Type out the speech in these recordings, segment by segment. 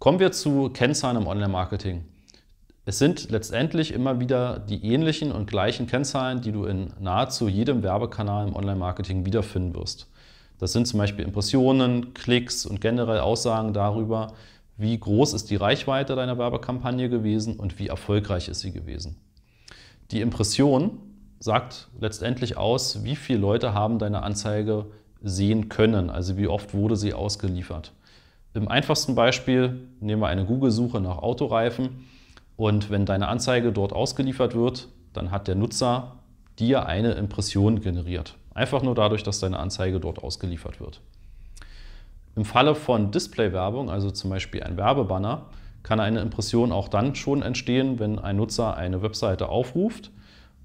Kommen wir zu Kennzahlen im Online-Marketing. Es sind letztendlich immer wieder die ähnlichen und gleichen Kennzahlen, die du in nahezu jedem Werbekanal im Online-Marketing wiederfinden wirst. Das sind zum Beispiel Impressionen, Klicks und generell Aussagen darüber, wie groß ist die Reichweite deiner Werbekampagne gewesen und wie erfolgreich ist sie gewesen. Die Impression sagt letztendlich aus, wie viele Leute haben deine Anzeige sehen können, also wie oft wurde sie ausgeliefert. Im einfachsten Beispiel nehmen wir eine Google-Suche nach Autoreifen und wenn deine Anzeige dort ausgeliefert wird, dann hat der Nutzer dir eine Impression generiert. Einfach nur dadurch, dass deine Anzeige dort ausgeliefert wird. Im Falle von Display-Werbung, also zum Beispiel ein Werbebanner, kann eine Impression auch dann schon entstehen, wenn ein Nutzer eine Webseite aufruft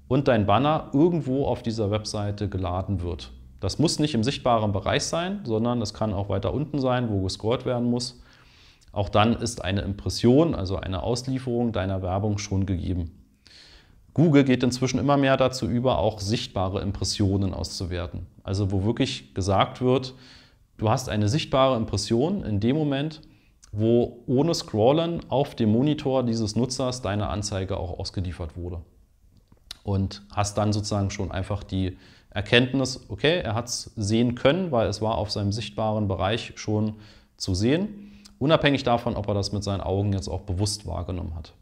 und dein Banner irgendwo auf dieser Webseite geladen wird. Das muss nicht im sichtbaren Bereich sein, sondern es kann auch weiter unten sein, wo gescrollt werden muss. Auch dann ist eine Impression, also eine Auslieferung deiner Werbung schon gegeben. Google geht inzwischen immer mehr dazu über, auch sichtbare Impressionen auszuwerten. Also wo wirklich gesagt wird, du hast eine sichtbare Impression in dem Moment, wo ohne Scrollen auf dem Monitor dieses Nutzers deine Anzeige auch ausgeliefert wurde. Und hast dann sozusagen schon einfach die Erkenntnis, okay, er hat es sehen können, weil es war auf seinem sichtbaren Bereich schon zu sehen, unabhängig davon, ob er das mit seinen Augen jetzt auch bewusst wahrgenommen hat.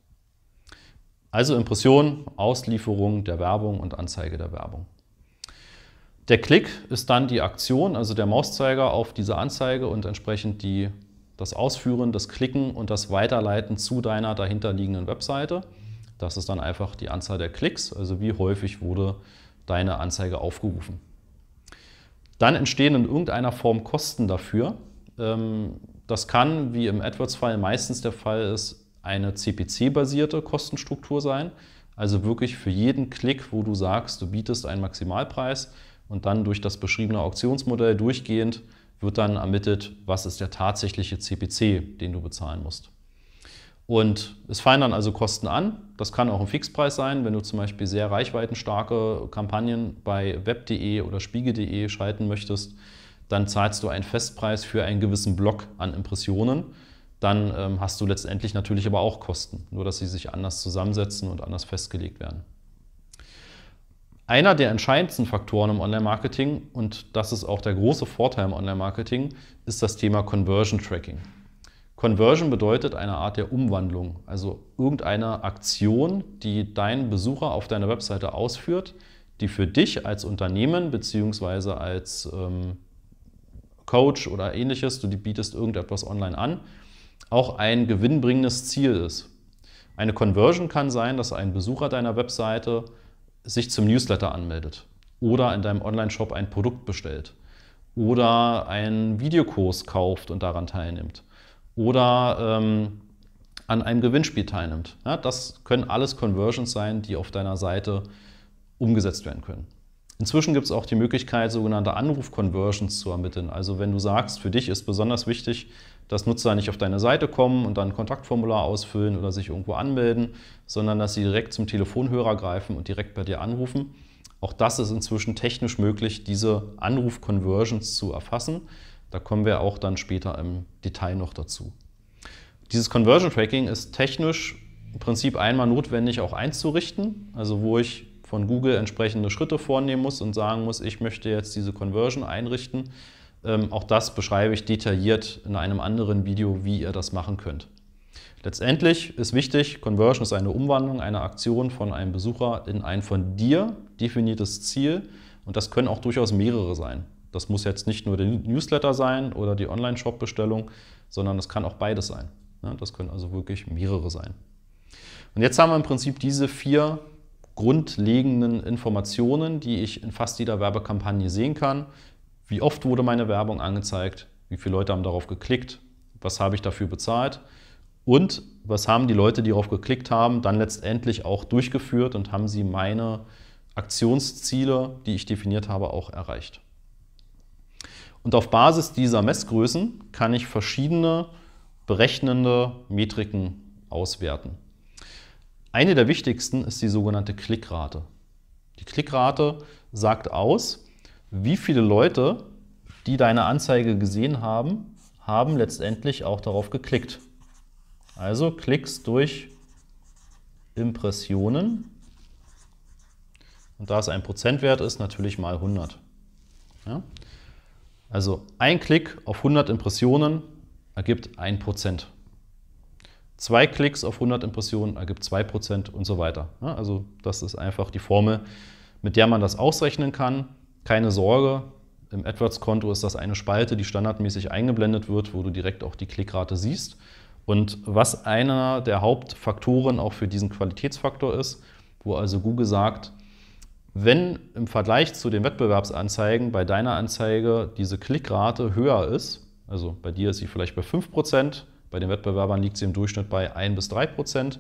Also Impression, Auslieferung der Werbung und Anzeige der Werbung. Der Klick ist dann die Aktion, also der Mauszeiger auf diese Anzeige und entsprechend die, das Ausführen, das Klicken und das Weiterleiten zu deiner dahinterliegenden Webseite. Das ist dann einfach die Anzahl der Klicks, also wie häufig wurde deine Anzeige aufgerufen. Dann entstehen in irgendeiner Form Kosten dafür. Ähm, das kann, wie im AdWords-Fall meistens der Fall ist, eine CPC-basierte Kostenstruktur sein. Also wirklich für jeden Klick, wo du sagst, du bietest einen Maximalpreis und dann durch das beschriebene Auktionsmodell durchgehend wird dann ermittelt, was ist der tatsächliche CPC, den du bezahlen musst. Und es fallen dann also Kosten an. Das kann auch ein Fixpreis sein, wenn du zum Beispiel sehr reichweitenstarke Kampagnen bei web.de oder spiegel.de schalten möchtest, dann zahlst du einen Festpreis für einen gewissen Block an Impressionen. Dann ähm, hast du letztendlich natürlich aber auch Kosten, nur dass sie sich anders zusammensetzen und anders festgelegt werden. Einer der entscheidendsten Faktoren im Online-Marketing, und das ist auch der große Vorteil im Online-Marketing, ist das Thema Conversion Tracking. Conversion bedeutet eine Art der Umwandlung, also irgendeine Aktion, die dein Besucher auf deiner Webseite ausführt, die für dich als Unternehmen bzw. als ähm, Coach oder ähnliches, du bietest irgendetwas online an, auch ein gewinnbringendes Ziel ist. Eine Conversion kann sein, dass ein Besucher deiner Webseite sich zum Newsletter anmeldet oder in deinem Online-Shop ein Produkt bestellt oder einen Videokurs kauft und daran teilnimmt oder ähm, an einem Gewinnspiel teilnimmt. Ja, das können alles Conversions sein, die auf deiner Seite umgesetzt werden können. Inzwischen gibt es auch die Möglichkeit, sogenannte Anruf-Conversions zu ermitteln. Also wenn du sagst, für dich ist besonders wichtig, dass Nutzer nicht auf deine Seite kommen und dann ein Kontaktformular ausfüllen oder sich irgendwo anmelden, sondern dass sie direkt zum Telefonhörer greifen und direkt bei dir anrufen. Auch das ist inzwischen technisch möglich, diese Anruf-Conversions zu erfassen. Da kommen wir auch dann später im Detail noch dazu. Dieses Conversion Tracking ist technisch im Prinzip einmal notwendig auch einzurichten, also wo ich von Google entsprechende Schritte vornehmen muss und sagen muss, ich möchte jetzt diese Conversion einrichten. Ähm, auch das beschreibe ich detailliert in einem anderen Video, wie ihr das machen könnt. Letztendlich ist wichtig, Conversion ist eine Umwandlung einer Aktion von einem Besucher in ein von dir definiertes Ziel und das können auch durchaus mehrere sein. Das muss jetzt nicht nur der Newsletter sein oder die Online-Shop-Bestellung, sondern es kann auch beides sein. Das können also wirklich mehrere sein. Und jetzt haben wir im Prinzip diese vier grundlegenden Informationen, die ich in fast jeder Werbekampagne sehen kann. Wie oft wurde meine Werbung angezeigt? Wie viele Leute haben darauf geklickt? Was habe ich dafür bezahlt? Und was haben die Leute, die darauf geklickt haben, dann letztendlich auch durchgeführt und haben sie meine Aktionsziele, die ich definiert habe, auch erreicht? Und auf Basis dieser Messgrößen kann ich verschiedene berechnende Metriken auswerten. Eine der wichtigsten ist die sogenannte Klickrate. Die Klickrate sagt aus, wie viele Leute, die deine Anzeige gesehen haben, haben letztendlich auch darauf geklickt. Also Klicks durch Impressionen. Und da es ein Prozentwert ist, natürlich mal 100. Ja? Also ein Klick auf 100 Impressionen ergibt 1%. Zwei Klicks auf 100 Impressionen ergibt 2% und so weiter. Also das ist einfach die Formel, mit der man das ausrechnen kann. Keine Sorge, im AdWords-Konto ist das eine Spalte, die standardmäßig eingeblendet wird, wo du direkt auch die Klickrate siehst. Und was einer der Hauptfaktoren auch für diesen Qualitätsfaktor ist, wo also Google sagt, wenn im Vergleich zu den Wettbewerbsanzeigen bei deiner Anzeige diese Klickrate höher ist, also bei dir ist sie vielleicht bei 5%, bei den Wettbewerbern liegt sie im Durchschnitt bei 1 bis 3%,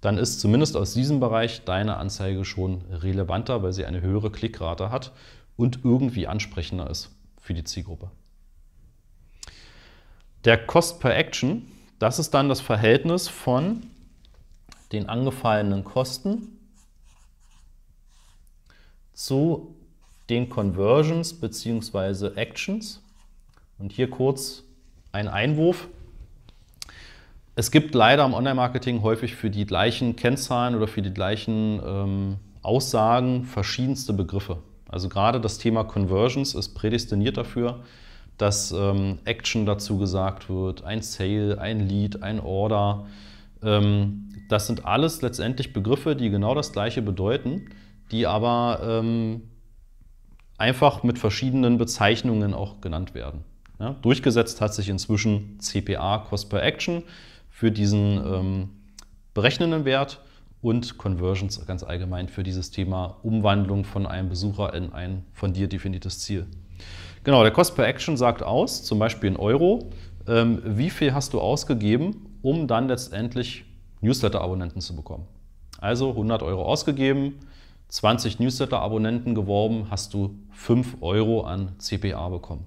dann ist zumindest aus diesem Bereich deine Anzeige schon relevanter, weil sie eine höhere Klickrate hat und irgendwie ansprechender ist für die Zielgruppe. Der Cost per Action, das ist dann das Verhältnis von den angefallenen Kosten zu den Conversions bzw. Actions. Und hier kurz ein Einwurf. Es gibt leider im Online-Marketing häufig für die gleichen Kennzahlen oder für die gleichen ähm, Aussagen verschiedenste Begriffe. Also gerade das Thema Conversions ist prädestiniert dafür, dass ähm, Action dazu gesagt wird, ein Sale, ein Lead, ein Order. Ähm, das sind alles letztendlich Begriffe, die genau das gleiche bedeuten, die aber ähm, einfach mit verschiedenen Bezeichnungen auch genannt werden. Ja, durchgesetzt hat sich inzwischen CPA, Cost per Action, für diesen ähm, berechnenden Wert und Conversions ganz allgemein für dieses Thema Umwandlung von einem Besucher in ein von dir definiertes Ziel. Genau, der Cost per Action sagt aus, zum Beispiel in Euro, ähm, wie viel hast du ausgegeben, um dann letztendlich Newsletter-Abonnenten zu bekommen. Also 100 Euro ausgegeben, 20 Newsletter-Abonnenten geworben, hast du 5 Euro an CPA bekommen.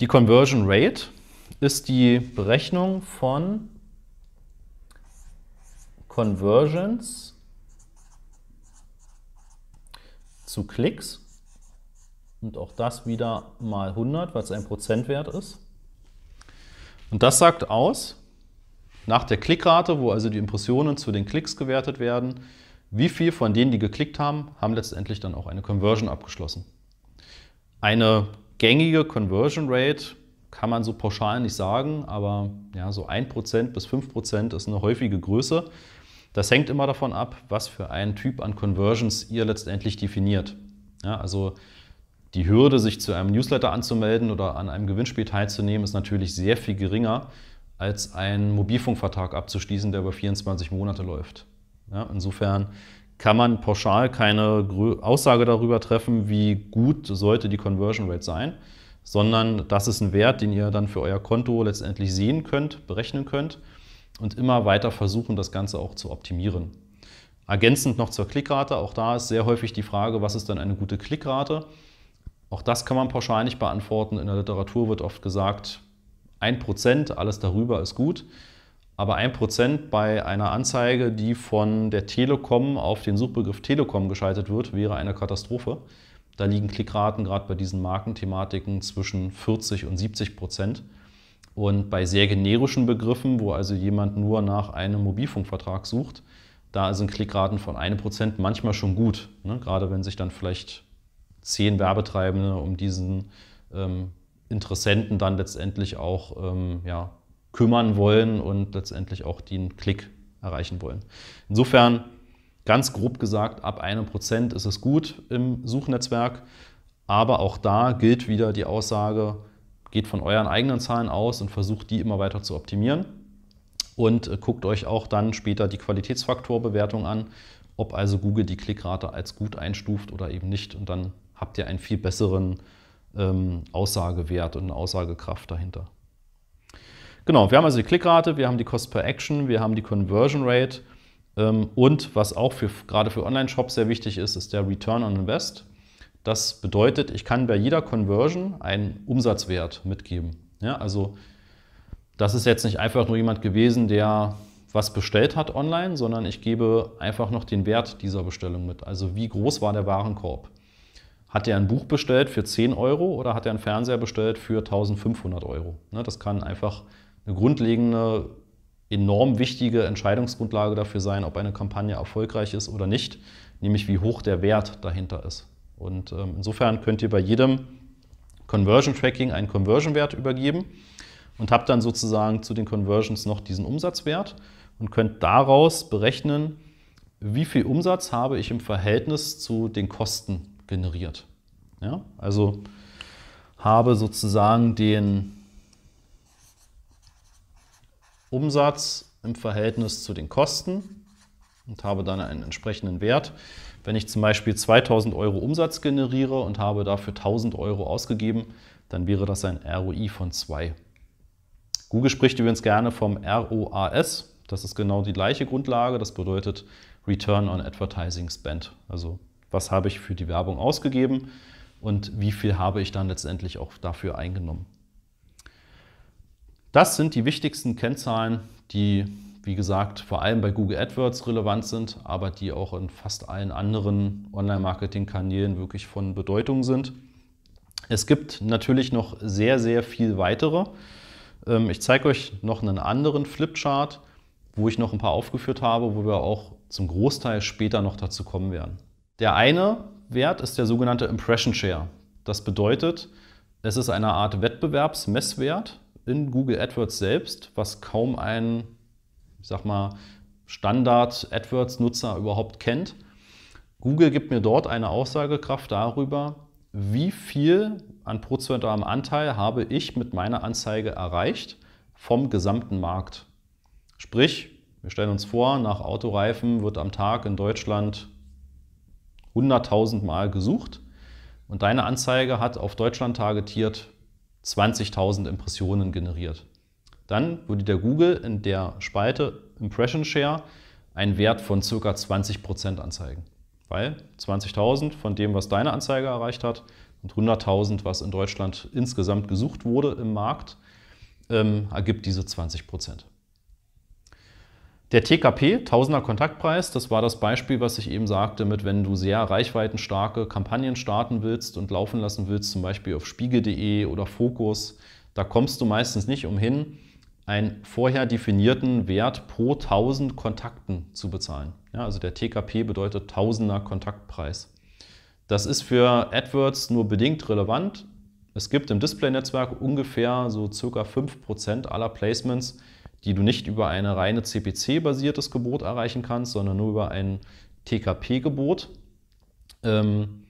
Die Conversion Rate ist die Berechnung von Conversions zu Klicks. Und auch das wieder mal 100, weil es ein Prozentwert ist. Und das sagt aus, nach der Klickrate, wo also die Impressionen zu den Klicks gewertet werden, wie viel von denen, die geklickt haben, haben letztendlich dann auch eine Conversion abgeschlossen. Eine gängige Conversion Rate kann man so pauschal nicht sagen, aber ja, so 1% bis 5% ist eine häufige Größe. Das hängt immer davon ab, was für einen Typ an Conversions ihr letztendlich definiert. Ja, also die Hürde, sich zu einem Newsletter anzumelden oder an einem Gewinnspiel teilzunehmen, ist natürlich sehr viel geringer, als einen Mobilfunkvertrag abzuschließen, der über 24 Monate läuft. Ja, insofern kann man pauschal keine Aussage darüber treffen, wie gut sollte die Conversion Rate sein, sondern das ist ein Wert, den ihr dann für euer Konto letztendlich sehen könnt, berechnen könnt und immer weiter versuchen, das Ganze auch zu optimieren. Ergänzend noch zur Klickrate, auch da ist sehr häufig die Frage, was ist denn eine gute Klickrate? Auch das kann man pauschal nicht beantworten. In der Literatur wird oft gesagt, 1%, alles darüber ist gut. Aber 1% bei einer Anzeige, die von der Telekom auf den Suchbegriff Telekom geschaltet wird, wäre eine Katastrophe. Da liegen Klickraten gerade bei diesen Markenthematiken zwischen 40 und 70 Prozent. Und bei sehr generischen Begriffen, wo also jemand nur nach einem Mobilfunkvertrag sucht, da sind Klickraten von 1% manchmal schon gut. Ne? Gerade wenn sich dann vielleicht zehn Werbetreibende um diesen ähm, Interessenten dann letztendlich auch ähm, ja, kümmern wollen und letztendlich auch den Klick erreichen wollen. Insofern, ganz grob gesagt, ab einem Prozent ist es gut im Suchnetzwerk, aber auch da gilt wieder die Aussage, geht von euren eigenen Zahlen aus und versucht die immer weiter zu optimieren und äh, guckt euch auch dann später die Qualitätsfaktorbewertung an, ob also Google die Klickrate als gut einstuft oder eben nicht und dann habt ihr einen viel besseren ähm, Aussagewert und eine Aussagekraft dahinter. Genau, wir haben also die Klickrate, wir haben die Cost per Action, wir haben die Conversion Rate ähm, und was auch für, gerade für Online-Shops sehr wichtig ist, ist der Return on Invest. Das bedeutet, ich kann bei jeder Conversion einen Umsatzwert mitgeben. Ja, also das ist jetzt nicht einfach nur jemand gewesen, der was bestellt hat online, sondern ich gebe einfach noch den Wert dieser Bestellung mit. Also wie groß war der Warenkorb? Hat er ein Buch bestellt für 10 Euro oder hat er einen Fernseher bestellt für 1500 Euro? Ne, das kann einfach eine grundlegende, enorm wichtige Entscheidungsgrundlage dafür sein, ob eine Kampagne erfolgreich ist oder nicht, nämlich wie hoch der Wert dahinter ist. Und ähm, insofern könnt ihr bei jedem Conversion Tracking einen Conversion-Wert übergeben und habt dann sozusagen zu den Conversions noch diesen Umsatzwert und könnt daraus berechnen, wie viel Umsatz habe ich im Verhältnis zu den Kosten generiert. Ja? Also habe sozusagen den Umsatz im Verhältnis zu den Kosten und habe dann einen entsprechenden Wert. Wenn ich zum Beispiel 2000 Euro Umsatz generiere und habe dafür 1000 Euro ausgegeben, dann wäre das ein ROI von 2. Google spricht übrigens gerne vom ROAS. Das ist genau die gleiche Grundlage. Das bedeutet Return on Advertising Spend, also was habe ich für die Werbung ausgegeben und wie viel habe ich dann letztendlich auch dafür eingenommen. Das sind die wichtigsten Kennzahlen, die, wie gesagt, vor allem bei Google AdWords relevant sind, aber die auch in fast allen anderen Online-Marketing-Kanälen wirklich von Bedeutung sind. Es gibt natürlich noch sehr, sehr viel weitere. Ähm, ich zeige euch noch einen anderen Flipchart, wo ich noch ein paar aufgeführt habe, wo wir auch zum Großteil später noch dazu kommen werden. Der eine Wert ist der sogenannte Impression Share. Das bedeutet, es ist eine Art Wettbewerbsmesswert in Google AdWords selbst, was kaum ein, ich sag mal, Standard-AdWords-Nutzer überhaupt kennt. Google gibt mir dort eine Aussagekraft darüber, wie viel an prozentualem Anteil habe ich mit meiner Anzeige erreicht vom gesamten Markt. Sprich, wir stellen uns vor, nach Autoreifen wird am Tag in Deutschland 100.000 Mal gesucht und deine Anzeige hat auf Deutschland targetiert 20.000 Impressionen generiert. Dann würde der Google in der Spalte Impression Share einen Wert von ca. 20% anzeigen. Weil 20.000 von dem, was deine Anzeige erreicht hat und 100.000, was in Deutschland insgesamt gesucht wurde im Markt, ähm, ergibt diese 20 der TKP, Tausender Kontaktpreis, das war das Beispiel, was ich eben sagte, mit wenn du sehr reichweitenstarke Kampagnen starten willst und laufen lassen willst, zum Beispiel auf spiegel.de oder Fokus, da kommst du meistens nicht umhin, einen vorher definierten Wert pro 1000 Kontakten zu bezahlen. Ja, also der TKP bedeutet Tausender Kontaktpreis. Das ist für AdWords nur bedingt relevant. Es gibt im Display-Netzwerk ungefähr so circa 5% aller Placements, die du nicht über eine reine CPC-basiertes Gebot erreichen kannst, sondern nur über ein TKP-Gebot. Ähm,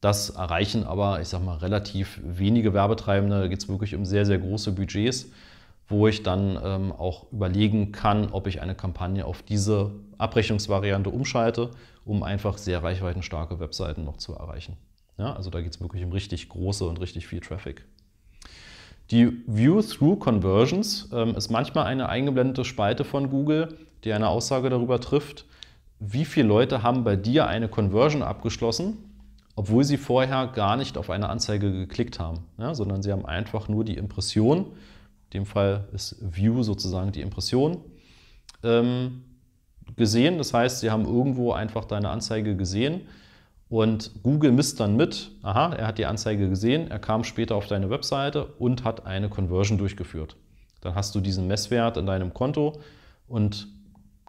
das erreichen aber, ich sag mal, relativ wenige Werbetreibende. Da geht es wirklich um sehr, sehr große Budgets, wo ich dann ähm, auch überlegen kann, ob ich eine Kampagne auf diese Abrechnungsvariante umschalte, um einfach sehr reichweitenstarke Webseiten noch zu erreichen. Ja, also da geht es wirklich um richtig große und richtig viel Traffic. Die View-Through-Conversions ähm, ist manchmal eine eingeblendete Spalte von Google, die eine Aussage darüber trifft, wie viele Leute haben bei dir eine Conversion abgeschlossen, obwohl sie vorher gar nicht auf eine Anzeige geklickt haben, ja, sondern sie haben einfach nur die Impression, in dem Fall ist View sozusagen die Impression, ähm, gesehen. Das heißt, sie haben irgendwo einfach deine Anzeige gesehen und Google misst dann mit, aha, er hat die Anzeige gesehen, er kam später auf deine Webseite und hat eine Conversion durchgeführt. Dann hast du diesen Messwert in deinem Konto und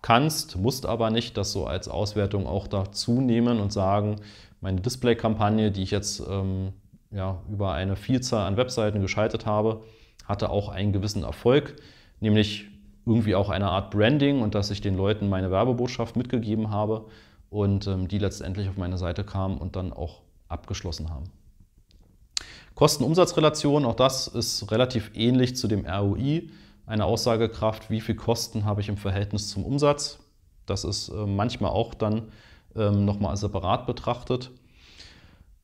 kannst, musst aber nicht das so als Auswertung auch dazu nehmen und sagen, meine Display-Kampagne, die ich jetzt ähm, ja, über eine Vielzahl an Webseiten geschaltet habe, hatte auch einen gewissen Erfolg, nämlich irgendwie auch eine Art Branding und dass ich den Leuten meine Werbebotschaft mitgegeben habe und ähm, die letztendlich auf meine Seite kamen und dann auch abgeschlossen haben. Kosten-Umsatz-Relation, auch das ist relativ ähnlich zu dem ROI. Eine Aussagekraft, wie viel Kosten habe ich im Verhältnis zum Umsatz. Das ist äh, manchmal auch dann ähm, nochmal separat betrachtet.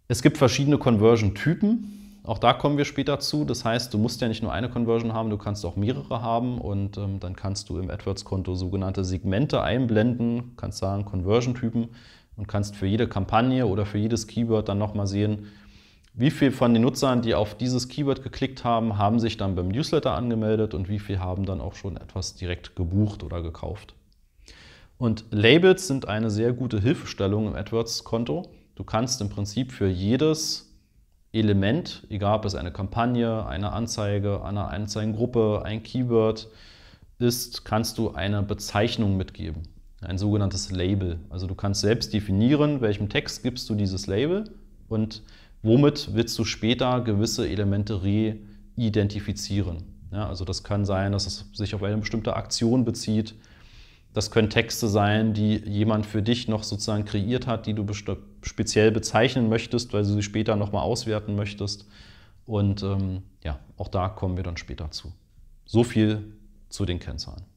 Es gibt verschiedene Conversion-Typen. Auch da kommen wir später zu. Das heißt, du musst ja nicht nur eine Conversion haben, du kannst auch mehrere haben und ähm, dann kannst du im AdWords-Konto sogenannte Segmente einblenden, kannst sagen Conversion-Typen und kannst für jede Kampagne oder für jedes Keyword dann nochmal sehen, wie viel von den Nutzern, die auf dieses Keyword geklickt haben, haben sich dann beim Newsletter angemeldet und wie viel haben dann auch schon etwas direkt gebucht oder gekauft. Und Labels sind eine sehr gute Hilfestellung im AdWords-Konto. Du kannst im Prinzip für jedes Element, egal ob es eine Kampagne, eine Anzeige, eine Anzeigengruppe, ein Keyword ist, kannst du eine Bezeichnung mitgeben, ein sogenanntes Label. Also du kannst selbst definieren, welchem Text gibst du dieses Label und womit willst du später gewisse Elemente re-identifizieren. Ja, also das kann sein, dass es sich auf eine bestimmte Aktion bezieht, das können Texte sein, die jemand für dich noch sozusagen kreiert hat, die du speziell bezeichnen möchtest, weil du sie später nochmal auswerten möchtest. Und ähm, ja, auch da kommen wir dann später zu. So viel zu den Kennzahlen.